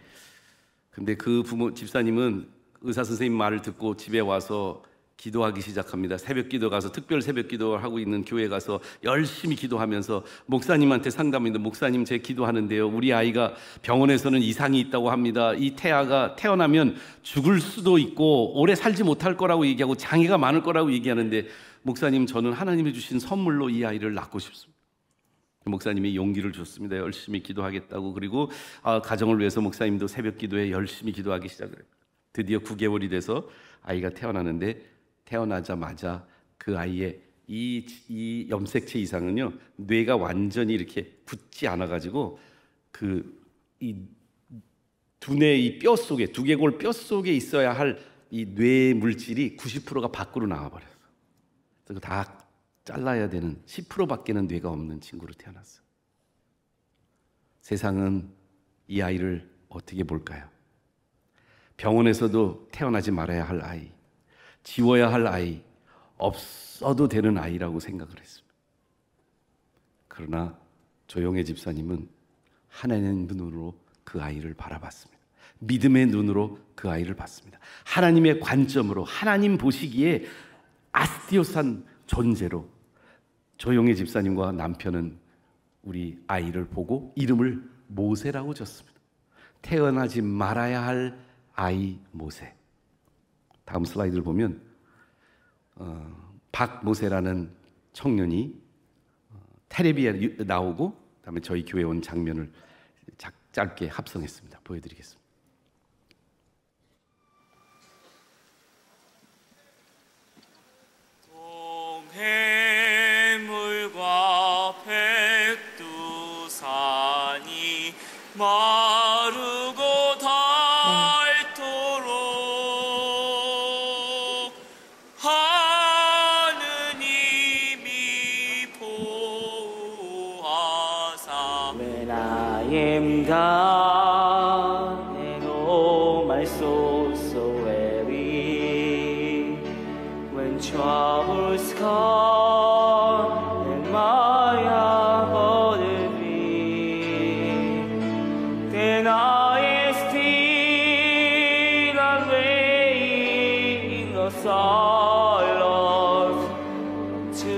근데 그 부모 집사님은 의사 선생님 말을 듣고 집에 와서 기도하기 시작합니다. 새벽 기도 가서 특별 새벽 기도 하고 있는 교회 가서 열심히 기도하면서 목사님한테 상담인데 목사님 제 기도하는데요. 우리 아이가 병원에서는 이상이 있다고 합니다. 이 태아가 태어나면 죽을 수도 있고 오래 살지 못할 거라고 얘기하고 장애가 많을 거라고 얘기하는데 목사님 저는 하나님이 주신 선물로 이 아이를 낳고 싶습니다. 목사님이 용기를 줬습니다. 열심히 기도하겠다고 그리고 아, 가정을 위해서 목사님도 새벽 기도에 열심히 기도하기 시작을 해요. 드디어 9개월이 돼서 아이가 태어나는데 태어나자마자 그 아이의 이, 이 염색체 이상은요 뇌가 완전히 이렇게 붙지 않아가지고 그 이 두뇌 이 뼈 속에 두개골 뼈 속에 있어야 할 이 뇌 물질이 90%가 밖으로 나와버려서 그래서 다 잘라야 되는 10%밖에는 뇌가 없는 친구로 태어났어. 세상은 이 아이를 어떻게 볼까요? 병원에서도 태어나지 말아야 할 아이, 지워야 할 아이, 없어도 되는 아이라고 생각을 했습니다. 그러나 조용해 집사님은 하나님의 눈으로 그 아이를 바라봤습니다. 믿음의 눈으로 그 아이를 봤습니다. 하나님의 관점으로 하나님 보시기에 아스티오산 존재로 조용해 집사님과 남편은 우리 아이를 보고 이름을 모세라고 졌습니다. 태어나지 말아야 할 아이 모세. 다음 슬라이드를 보면 어, 박 모세라는 청년이 어, 테레비에 나오고 그다음에 저희 교회 온 장면을 작, 짧게 합성했습니다. 보여드리겠습니다. 해물과 백두산이 마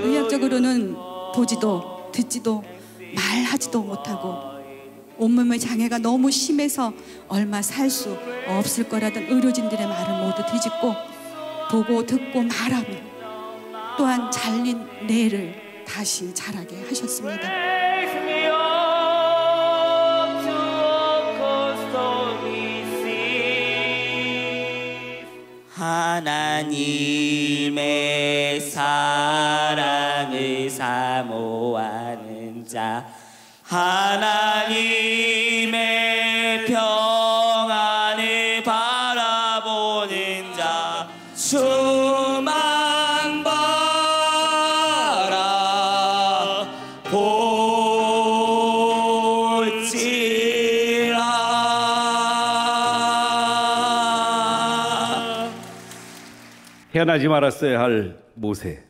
의학적으로는 보지도 듣지도 말하지도 못하고 온몸의 장애가 너무 심해서 얼마 살 수 없을 거라던 의료진들의 말을 모두 뒤집고 보고 듣고 말하며 또한 잘린 뇌를 다시 자라게 하셨습니다. 하나님의 사랑을 사모하는 자 하나 태나지 말았어야 할 모세.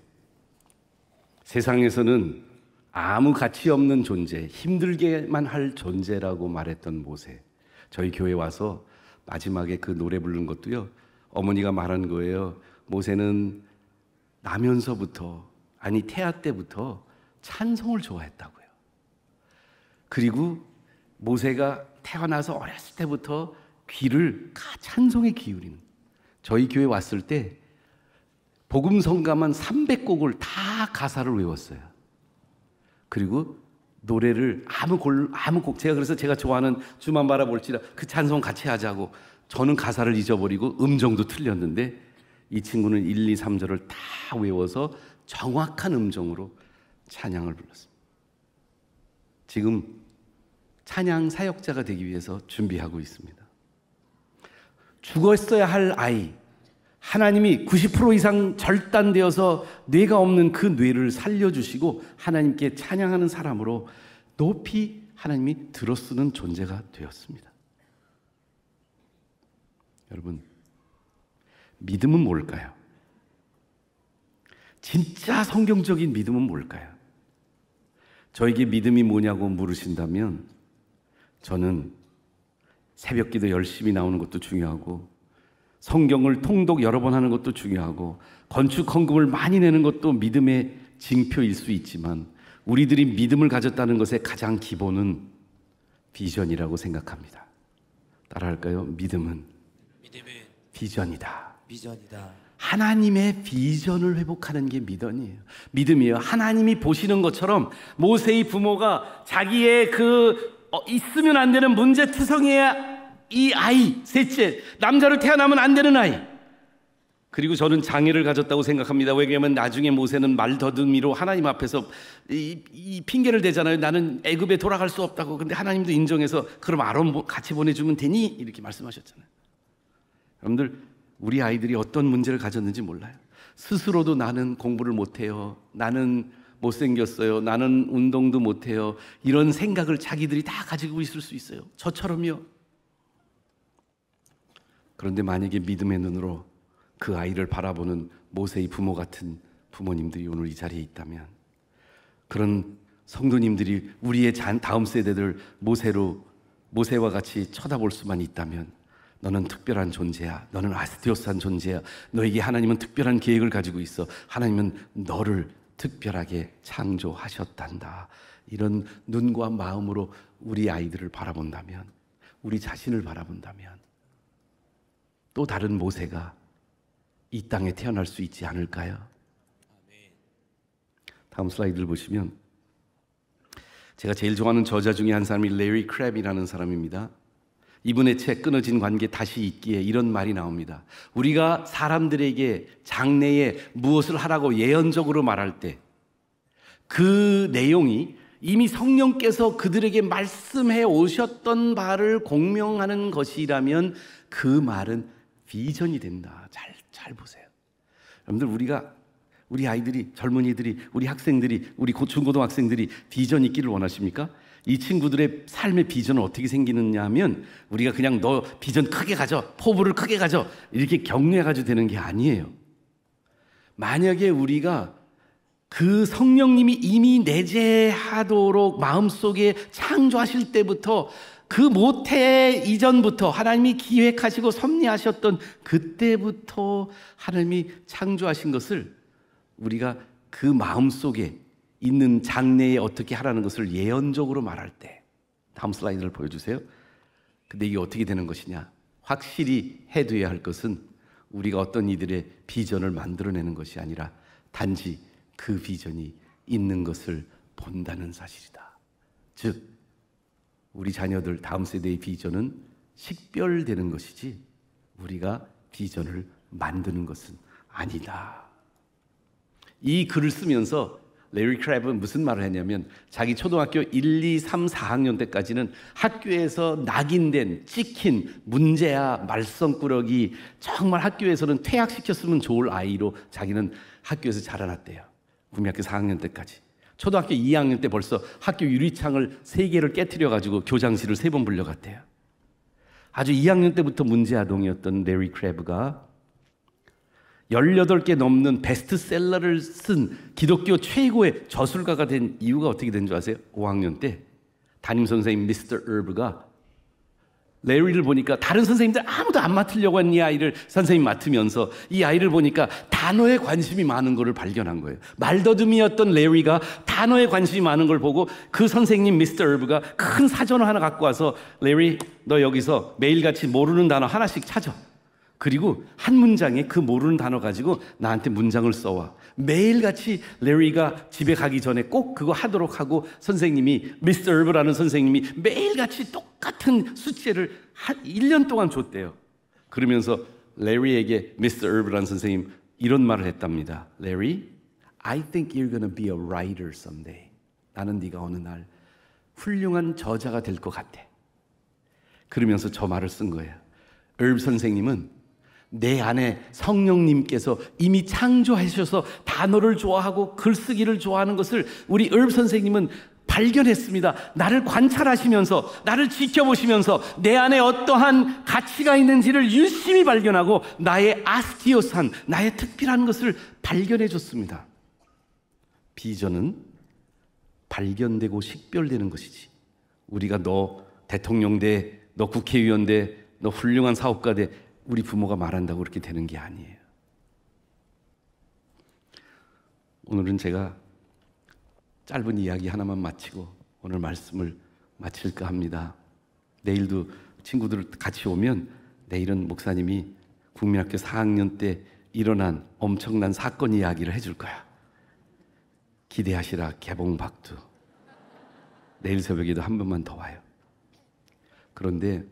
세상에서는 아무 가치 없는 존재, 힘들게만 할 존재라고 말했던 모세. 저희 교회 와서 마지막에 그 노래 부른 것도요. 어머니가 말한 거예요. 모세는 나면서부터 아니 태아 때부터 찬송을 좋아했다고요. 그리고 모세가 태어나서 어렸을 때부터 귀를 찬송에 기울이는 저희 교회 왔을 때 복음 성가만 300곡을 다 가사를 외웠어요. 그리고 노래를 아무 골 아무 곡 제가 그래서 제가 좋아하는 주만 바라볼지라 그 찬송 같이 하자고 저는 가사를 잊어버리고 음정도 틀렸는데 이 친구는 1, 2, 3절을 다 외워서 정확한 음정으로 찬양을 불렀습니다. 지금 찬양 사역자가 되기 위해서 준비하고 있습니다. 죽었어야 할 아이, 하나님이 90% 이상 절단되어서 뇌가 없는 그 뇌를 살려주시고 하나님께 찬양하는 사람으로 높이 하나님이 들어쓰는 존재가 되었습니다. 여러분, 믿음은 뭘까요? 진짜 성경적인 믿음은 뭘까요? 저에게 믿음이 뭐냐고 물으신다면 저는 새벽 기도 열심히 나오는 것도 중요하고 성경을 통독 여러 번 하는 것도 중요하고 건축 헌금을 많이 내는 것도 믿음의 징표일 수 있지만 우리들이 믿음을 가졌다는 것의 가장 기본은 비전이라고 생각합니다. 따라할까요? 믿음은, 믿음은 비전이다. 비전이다. 하나님의 비전을 회복하는 게 믿음이에요. 믿음이에요. 하나님이 보시는 것처럼 모세의 부모가 자기의 그 어, 있으면 안 되는 문제 투성이에 이 아이, 셋째, 남자를 태어나면 안 되는 아이. 그리고 저는 장애를 가졌다고 생각합니다. 왜냐하면 나중에 모세는 말더듬이로 하나님 앞에서 이, 이 핑계를 대잖아요. 나는 애굽에 돌아갈 수 없다고. 근데 하나님도 인정해서 그럼 아론 같이 보내주면 되니? 이렇게 말씀하셨잖아요. 여러분들, 우리 아이들이 어떤 문제를 가졌는지 몰라요. 스스로도 나는 공부를 못해요. 나는 못생겼어요. 나는 운동도 못해요. 이런 생각을 자기들이 다 가지고 있을 수 있어요. 저처럼요. 그런데 만약에 믿음의 눈으로 그 아이를 바라보는 모세의 부모 같은 부모님들이 오늘 이 자리에 있다면 그런 성도님들이 우리의 다음 세대들 모세로 모세와 같이 쳐다볼 수만 있다면 너는 특별한 존재야. 너는 아스티오스한 존재야. 너에게 하나님은 특별한 계획을 가지고 있어. 하나님은 너를 특별하게 창조하셨단다. 이런 눈과 마음으로 우리 아이들을 바라본다면, 우리 자신을 바라본다면, 또 다른 모세가 이 땅에 태어날 수 있지 않을까요? 다음 슬라이드를 보시면 제가 제일 좋아하는 저자 중에 한 사람이 레리 크랩이라는 사람입니다. 이분의 책 끊어진 관계 다시 있기에 이런 말이 나옵니다. 우리가 사람들에게 장래에 무엇을 하라고 예언적으로 말할 때 그 내용이 이미 성령께서 그들에게 말씀해 오셨던 바를 공명하는 것이라면 그 말은 비전이 된다. 잘, 잘 보세요. 여러분들, 우리가, 우리 아이들이, 젊은이들이, 우리 학생들이, 우리 중고등학생들이 비전 있기를 원하십니까? 이 친구들의 삶의 비전은 어떻게 생기느냐 하면 우리가 그냥 너 비전 크게 가져, 포부를 크게 가져, 이렇게 격려해가지고 되는 게 아니에요. 만약에 우리가 그 성령님이 이미 내재하도록 마음속에 창조하실 때부터 그 모태 이전부터 하나님이 기획하시고 섭리하셨던 그때부터 하나님이 창조하신 것을 우리가 그 마음 속에 있는 장래에 어떻게 하라는 것을 예언적으로 말할 때 다음 슬라이드를 보여주세요. 근데 이게 어떻게 되는 것이냐? 확실히 해둬야 할 것은 우리가 어떤 이들의 비전을 만들어내는 것이 아니라 단지 그 비전이 있는 것을 본다는 사실이다. 즉 우리 자녀들 다음 세대의 비전은 식별되는 것이지 우리가 비전을 만드는 것은 아니다. 이 글을 쓰면서 레리 크랩은 무슨 말을 했냐면 자기 초등학교 1, 2, 3, 4학년 때까지는 학교에서 낙인된, 찍힌, 문제야, 말썽꾸러기 정말 학교에서는 퇴학시켰으면 좋을 아이로 자기는 학교에서 자라났대요. 국민학교 4학년 때까지. 초등학교 2학년 때 벌써 학교 유리창을 3개를 깨뜨려가지고 교장실을 3번 불려갔대요. 아주 2학년 때부터 문제 아동이었던 레리 크래브가 18개 넘는 베스트셀러를 쓴 기독교 최고의 저술가가 된 이유가 어떻게 된 줄 아세요? 5학년 때 담임 선생님 미스터 얼브가 레이를 보니까 다른 선생님들 아무도 안 맡으려고 한 이 아이를 선생님 맡으면서 이 아이를 보니까 단어에 관심이 많은 것을 발견한 거예요. 말더듬이었던 레이가 단어에 관심이 많은 걸 보고 그 선생님 미스터 얼브가 큰 사전을 하나 갖고 와서 레이 너 여기서 매일같이 모르는 단어 하나씩 찾아. 그리고 한 문장에 그 모르는 단어 가지고 나한테 문장을 써와. 매일같이 레리가 집에 가기 전에 꼭 그거 하도록 하고 선생님이 미스터 얼브라는 선생님이 매일같이 똑같은 숙제를 한 1년 동안 줬대요. 그러면서 레리에게 미스터 얼브라는 선생님 이런 말을 했답니다. 레리, I think you're gonna be a writer someday. 나는 네가 어느 날 훌륭한 저자가 될 것 같아. 그러면서 저 말을 쓴 거예요. 얼브 선생님은 내 안에 성령님께서 이미 창조하셔서 단어를 좋아하고 글쓰기를 좋아하는 것을 우리 을 선생님은 발견했습니다. 나를 관찰하시면서, 나를 지켜보시면서 내 안에 어떠한 가치가 있는지를 유심히 발견하고 나의 아스티오산, 나의 특별한 것을 발견해 줬습니다. 비전은 발견되고 식별되는 것이지. 우리가 너 대통령 대, 너 국회의원 대, 너 훌륭한 사업가 대 우리 부모가 말한다고 그렇게 되는 게 아니에요. 오늘은 제가 짧은 이야기 하나만 마치고 오늘 말씀을 마칠까 합니다. 내일도 친구들 같이 오면 내일은 목사님이 국민학교 4학년 때 일어난 엄청난 사건 이야기를 해줄 거야. 기대하시라 개봉박두. 내일 새벽에도 한 번만 더 와요. 그런데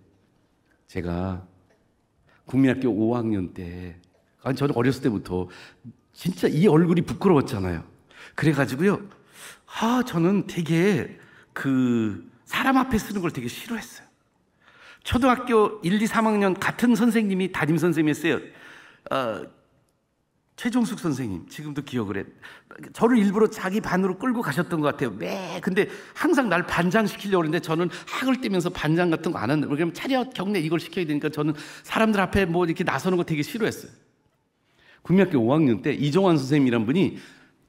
제가 국민학교 5학년 때, 아니, 저는 어렸을 때부터 진짜 이 얼굴이 부끄러웠잖아요. 그래가지고요, 아, 저는 되게 그 사람 앞에 쓰는 걸 되게 싫어했어요. 초등학교 1, 2, 3학년 같은 선생님이 담임 선생님이었어요. 어, 최종숙 선생님 지금도 기억을 해. 저를 일부러 자기 반으로 끌고 가셨던 것 같아요. 매 근데 항상 날 반장시키려고 하는데 저는 학을 떼면서 반장 같은 거 안 하는데 왜냐면 차렷 경례 이걸 시켜야 되니까 저는 사람들 앞에 뭐 이렇게 나서는 거 되게 싫어했어요. 국민학교 5학년 때 이종환 선생님이란 분이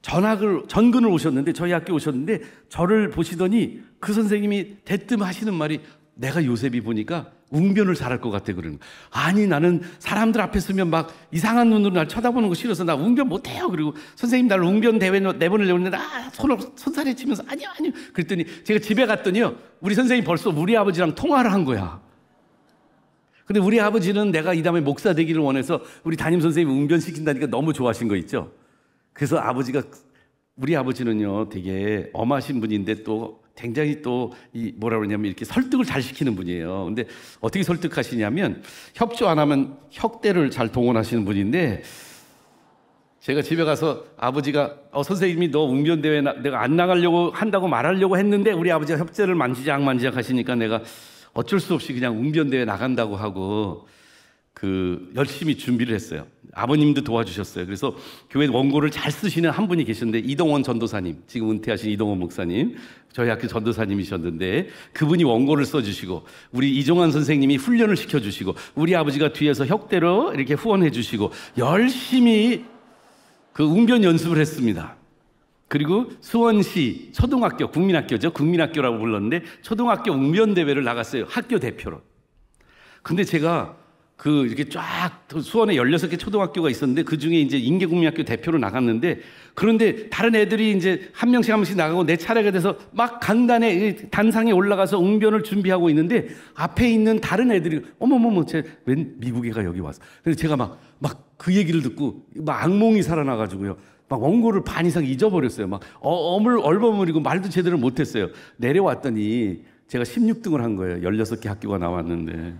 전학을 전근을 오셨는데 저희 학교 오셨는데 저를 보시더니 그 선생님이 대뜸 하시는 말이 내가 요셉이 보니까 웅변을 잘할 것 같아 그러는 거. 아니 나는 사람들 앞에 서면 막 이상한 눈으로 날 쳐다보는 거 싫어서 나 웅변 못해요. 그리고 선생님 날 웅변 대회 내보내려고 했는데 아 손을 손살에 치면서 아니요 아니요 그랬더니 제가 집에 갔더니요 우리 선생님 벌써 우리 아버지랑 통화를 한 거야. 근데 우리 아버지는 내가 이 다음에 목사 되기를 원해서 우리 담임 선생님 웅변 시킨다니까 너무 좋아하신 거 있죠. 그래서 아버지가 우리 아버지는요 되게 엄하신 분인데 또 굉장히 또 이 뭐라 그러냐면 이렇게 설득을 잘 시키는 분이에요. 근데 어떻게 설득하시냐면 협조 안 하면 협대를잘 동원하시는 분인데 제가 집에 가서 아버지가 어, 선생님이 너 웅변대회 내가 안 나가려고 한다고 말하려고 했는데 우리 아버지가 협재를 만지작 만지작 하시니까 내가 어쩔 수 없이 그냥 웅변대회 나간다고 하고 그 열심히 준비를 했어요. 아버님도 도와주셨어요. 그래서 교회 원고를 잘 쓰시는 한 분이 계셨는데 이동원 전도사님, 지금 은퇴하신 이동원 목사님, 저희 학교 전도사님이셨는데 그분이 원고를 써주시고 우리 이종환 선생님이 훈련을 시켜주시고 우리 아버지가 뒤에서 혁대로 이렇게 후원해주시고 열심히 그 웅변 연습을 했습니다. 그리고 수원시 초등학교 국민학교죠. 국민학교라고 불렀는데 초등학교 웅변 대회를 나갔어요. 학교 대표로. 근데 제가 그 이렇게 쫙 수원에 16개 초등학교가 있었는데 그 중에 이제 인계국민학교 대표로 나갔는데 그런데 다른 애들이 이제 한 명씩 한 명씩 나가고 내 차례가 돼서 막 강단에 단상에 올라가서 웅변을 준비하고 있는데 앞에 있는 다른 애들이 어머머머 제웬 미국애가 여기 왔어. 그래서 제가 막 막 그 얘기를 듣고 막 악몽이 살아나 가지고요. 막 원고를 반 이상 잊어버렸어요. 막 어, 어물 얼버무리고 말도 제대로 못했어요. 내려왔더니 제가 16등을 한 거예요. 16개 학교가 나왔는데.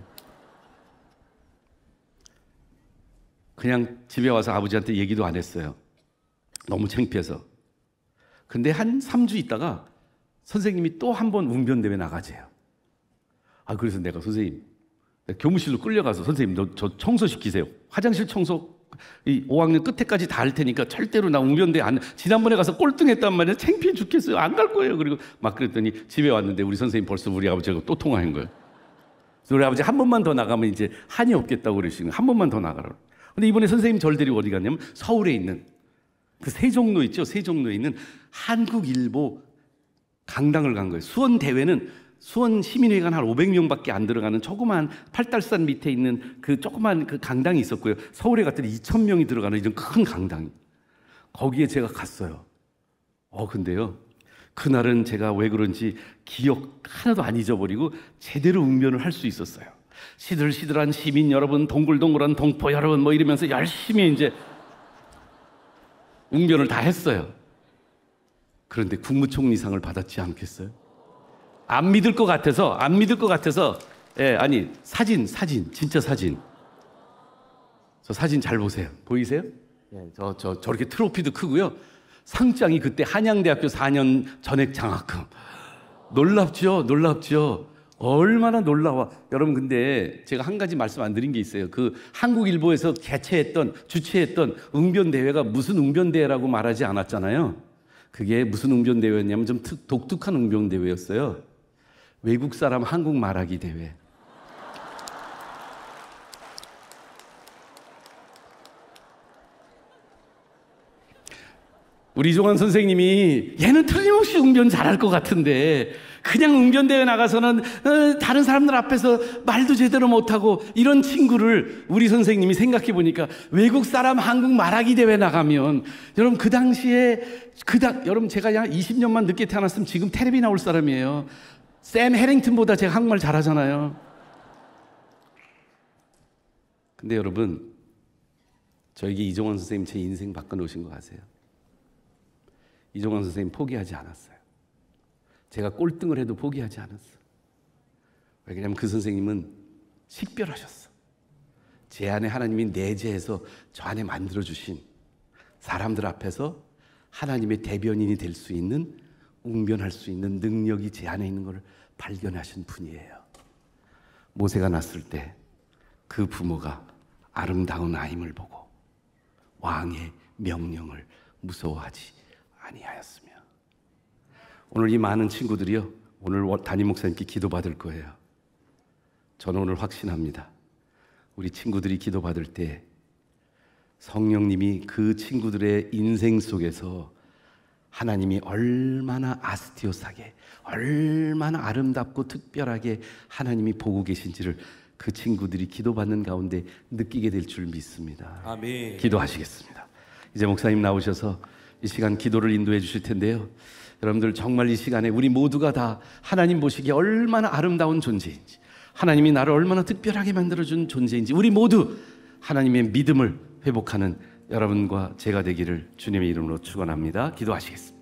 그냥 집에 와서 아버지한테 얘기도 안 했어요. 너무 창피해서. 근데 한 3주 있다가 선생님이 또 한번 웅변대회 나가재요. 아, 그래서 내가 선생님, 내가 교무실로 끌려가서 선생님, 너, 저 청소시키세요. 화장실 청소, 이 5학년 끝에까지 다 할 테니까 절대로 나 웅변대회 안, 지난번에 가서 꼴등했단 말이야. 창피해 죽겠어요. 안 갈 거예요. 그리고 막 그랬더니 집에 왔는데 우리 선생님 벌써 우리 아버지하고 또 통화한 거예요. 그래서 우리 아버지 한 번만 더 나가면 이제 한이 없겠다고 그러시는 거예요. 한 번만 더 나가라고. 근데 이번에 선생님 절 데리고 어디 갔냐면 서울에 있는 그 세종로 있죠? 세종로에 있는 한국일보 강당을 간 거예요. 수원 대회는 수원 시민회관 한 500명밖에 안 들어가는 조그만 팔달산 밑에 있는 그 조그만 그 강당이 있었고요. 서울에 갔더니 2,000명이 들어가는 이런 큰 강당. 거기에 제가 갔어요. 어, 근데요. 그날은 제가 왜 그런지 기억 하나도 안 잊어버리고 제대로 웅변을 할 수 있었어요. 시들시들한 시민 여러분, 동글동글한 동포 여러분 뭐 이러면서 열심히 이제 웅변을 다 했어요. 그런데 국무총리상을 받았지 않겠어요? 안 믿을 것 같아서 안 믿을 것 같아서 예, 아니 사진 사진 진짜 사진 저 사진 잘 보세요 보이세요? 예, 저, 저 저렇게 트로피도 크고요 상장이 그때 한양대학교 4년 전액 장학금 놀랍죠 놀랍죠 얼마나 놀라워. 여러분, 근데 제가 한 가지 말씀 안 드린 게 있어요. 그 한국일보에서 개최했던, 주최했던 응변대회가 무슨 응변대회라고 말하지 않았잖아요. 그게 무슨 응변대회였냐면 좀 특, 독특한 응변대회였어요. 외국 사람 한국 말하기 대회. 우리 이종환 선생님이 얘는 틀림없이 응변 잘할 것 같은데 그냥 응변대회 나가서는 어, 다른 사람들 앞에서 말도 제대로 못하고 이런 친구를 우리 선생님이 생각해 보니까 외국 사람 한국 말하기 대회 나가면 여러분 그 당시에 그당 여러분 제가 약 20년만 늦게 태어났으면 지금 테레비 나올 사람이에요. 샘 해링턴보다 제가 한국말 잘하잖아요. 근데 여러분 저에게 이종원 선생님 제 인생 바꿔 놓으신 거 아세요? 이종환 선생님 포기하지 않았어요. 제가 꼴등을 해도 포기하지 않았어. 왜냐하면 그 선생님은 식별하셨어. 제 안에 하나님이 내재해서 저 안에 만들어 주신 사람들 앞에서 하나님의 대변인이 될 수 있는 웅변할 수 있는 능력이 제 안에 있는 것 발견하신 분이에요. 모세가 났을 때 그 부모가 아름다운 아임을 보고 왕의 명령을 무서워하지 아니하였으며 오늘 이 많은 친구들이요 오늘 담임 목사님께 기도받을 거예요 저는 오늘 확신합니다 우리 친구들이 기도받을 때 성령님이 그 친구들의 인생 속에서 하나님이 얼마나 아스티오스하게 얼마나 아름답고 특별하게 하나님이 보고 계신지를 그 친구들이 기도받는 가운데 느끼게 될 줄 믿습니다. 아멘. 기도하시겠습니다. 이제 목사님 나오셔서 이 시간 기도를 인도해 주실 텐데요. 여러분들 정말 이 시간에 우리 모두가 다 하나님 보시기에 얼마나 아름다운 존재인지, 하나님이 나를 얼마나 특별하게 만들어준 존재인지, 우리 모두 하나님의 믿음을 회복하는 여러분과 제가 되기를 주님의 이름으로 축원합니다. 기도하시겠습니다.